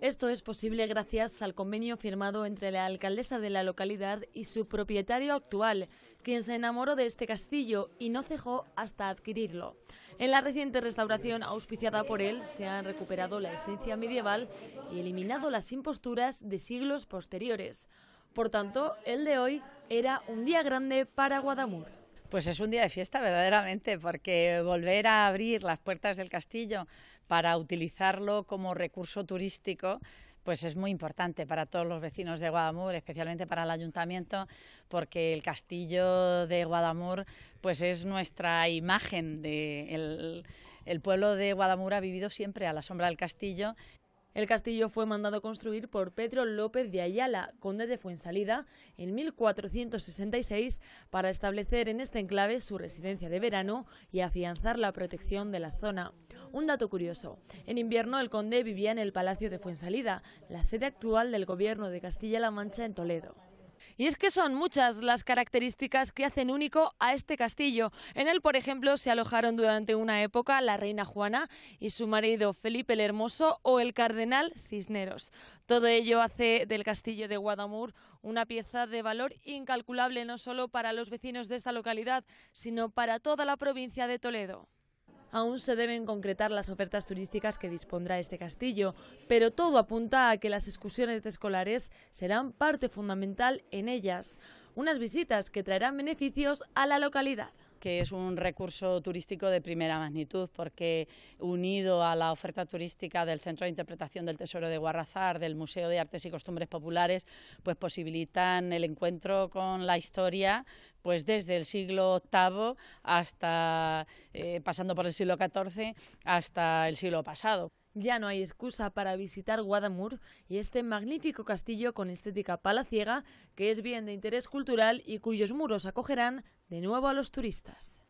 Esto es posible gracias al convenio firmado entre la alcaldesa de la localidad y su propietario actual, quien se enamoró de este castillo y no cejó hasta adquirirlo. En la reciente restauración auspiciada por él se han recuperado la esencia medieval y eliminado las imposturas de siglos posteriores. Por tanto, el de hoy era un día grande para Guadamur. Pues es un día de fiesta verdaderamente, porque volver a abrir las puertas del castillo para utilizarlo como recurso turístico pues es muy importante para todos los vecinos de Guadamur, especialmente para el ayuntamiento, porque el castillo de Guadamur pues es nuestra imagen de el, el pueblo de Guadamur ha vivido siempre a la sombra del castillo el castillo fue mandado construir por Pedro López de Ayala, conde de Fuensalida, en 1466 para establecer en este enclave su residencia de verano y afianzar la protección de la zona. Un dato curioso, en invierno el conde vivía en el Palacio de Fuensalida, la sede actual del gobierno de Castilla-La Mancha en Toledo. Y es que son muchas las características que hacen único a este castillo. En él, por ejemplo, se alojaron durante una época la reina Juana y su marido Felipe el Hermoso o el cardenal Cisneros. Todo ello hace del castillo de Guadamur una pieza de valor incalculable no solo para los vecinos de esta localidad, sino para toda la provincia de Toledo. Aún se deben concretar las ofertas turísticas que dispondrá este castillo, pero todo apunta a que las excursiones escolares serán parte fundamental en ellas, unas visitas que traerán beneficios a la localidad que es un recurso turístico de primera magnitud, porque unido a la oferta turística del Centro de Interpretación del Tesoro de Guarrazar, del Museo de Artes y Costumbres Populares, pues posibilitan el encuentro con la historia, pues desde el siglo VIII hasta, eh, pasando por el siglo XIV, hasta el siglo pasado. Ya no hay excusa para visitar Guadamur y este magnífico castillo con estética palaciega que es bien de interés cultural y cuyos muros acogerán de nuevo a los turistas.